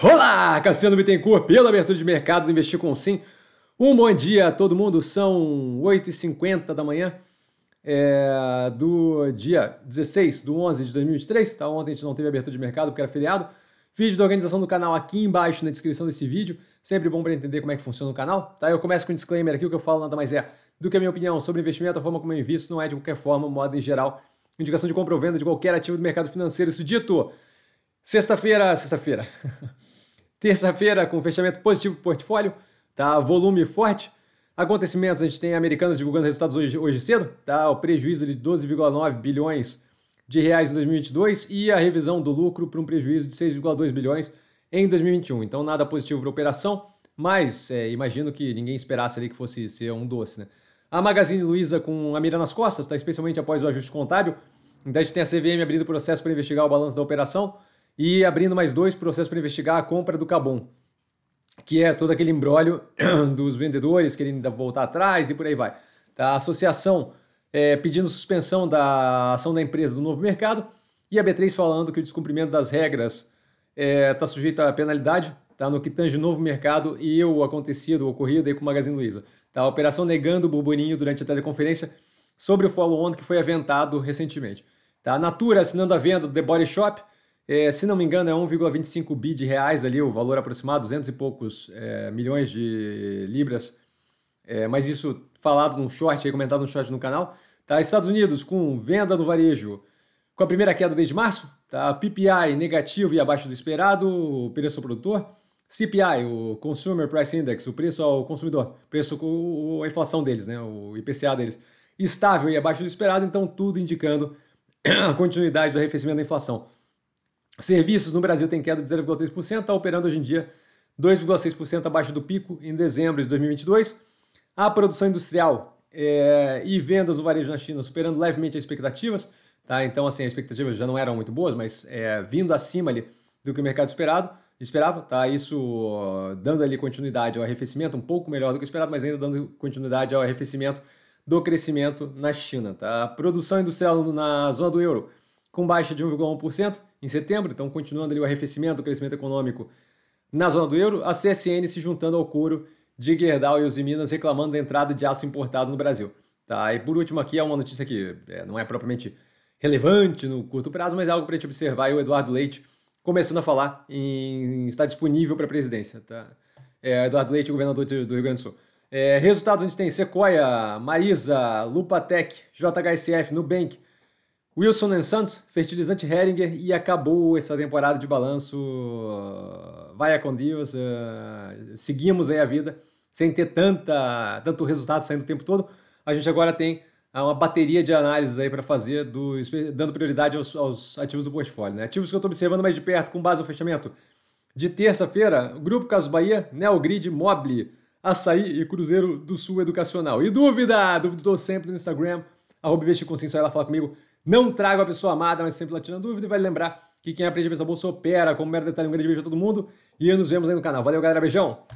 Olá, Cassiano Bittencourt, pela abertura de mercado do Investir com Sim. Um bom dia a todo mundo, são 8h50 da manhã é, do dia 16 de 11 de 2023, tá? Ontem a gente não teve abertura de mercado porque era feriado. Vídeo da organização do canal aqui embaixo na descrição desse vídeo, sempre bom para entender como é que funciona o canal, tá? Eu começo com um disclaimer aqui, o que eu falo nada mais é do que a minha opinião sobre investimento, a forma como eu invisto, não é de qualquer forma, modo em geral, indicação de compra ou venda de qualquer ativo do mercado financeiro, isso dito. Sexta-feira, sexta-feira. Terça-feira, com fechamento positivo do portfólio, tá? Volume forte. Acontecimentos, a gente tem americanas divulgando resultados hoje, hoje cedo, tá? O prejuízo de 12,9 bilhões de reais em 2022 e a revisão do lucro para um prejuízo de 6,2 bilhões em 2021. Então, nada positivo para a operação, mas é, imagino que ninguém esperasse ali que fosse ser um doce, né? A Magazine Luiza com a mira nas costas, tá? especialmente após o ajuste contábil. Então a gente tem a CVM abrindo processo para investigar o balanço da operação e abrindo mais dois processos para investigar a compra do Cabum, que é todo aquele embrólio dos vendedores querendo voltar atrás e por aí vai. Tá? A associação é, pedindo suspensão da ação da empresa do novo mercado e a B3 falando que o descumprimento das regras está é, tá sujeito a penalidade tá? no que tange o novo mercado e o acontecido, o ocorrido aí com o Magazine Luiza. Tá? A operação negando o burburinho durante a teleconferência sobre o follow-on que foi aventado recentemente. Tá? A Natura assinando a venda do The Body Shop, é, se não me engano, é 1,25 bi de reais ali, o valor aproximado, 200 e poucos é, milhões de libras. É, mas isso falado num short, comentado num short no canal. Tá? Estados Unidos com venda no varejo com a primeira queda desde março. Tá? PPI negativo e abaixo do esperado, o preço ao produtor. CPI, o Consumer Price Index, o preço ao consumidor, preço com a inflação deles, né? o IPCA deles, estável e abaixo do esperado, então tudo indicando a continuidade do arrefecimento da inflação. Serviços no Brasil tem queda de 0,3%, está operando hoje em dia 2,6% abaixo do pico em dezembro de 2022. A produção industrial é, e vendas no varejo na China superando levemente as expectativas. Tá? Então, assim, as expectativas já não eram muito boas, mas é, vindo acima ali do que o mercado esperado, esperava. Tá? Isso eh, dando ali continuidade ao arrefecimento, um pouco melhor do que esperado, mas ainda dando continuidade ao arrefecimento do crescimento na China. Tá? A produção industrial na zona do euro com baixa de 1,1% em setembro, então continuando ali o arrefecimento, o crescimento econômico na zona do euro, a CSN se juntando ao couro de Gerdau e os Minas reclamando da entrada de aço importado no Brasil. Tá? E por último aqui é uma notícia que é, não é propriamente relevante no curto prazo, mas é algo para a gente observar e o Eduardo Leite começando a falar em estar disponível para a presidência. Tá? É, Eduardo Leite, governador do Rio Grande do Sul. É, resultados a gente tem Sequoia, Marisa, Lupatec, JHSF, Nubank, Wilson Santos, fertilizante Heringer, e acabou essa temporada de balanço. Vai com Deus, uh, seguimos aí a vida, sem ter tanta, tanto resultado saindo o tempo todo. A gente agora tem ah, uma bateria de análises aí para fazer, do, dando prioridade aos, aos, ativos do portfólio. Né? Ativos que eu estou observando mais de perto, com base no fechamento de terça-feira, Grupo Caso Bahia, Neogrid, Mobile, Açaí e Cruzeiro do Sul Educacional. E dúvida? Duvidou sempre no Instagram, arroba com consciência, vai falar comigo. Não trago a pessoa amada, mas sempre lá tirando dúvida e vai lembrar que quem aprende a pensar bolsa opera. Como merda detalhe, um grande beijo a todo mundo e nos vemos aí no canal. Valeu, galera. Beijão!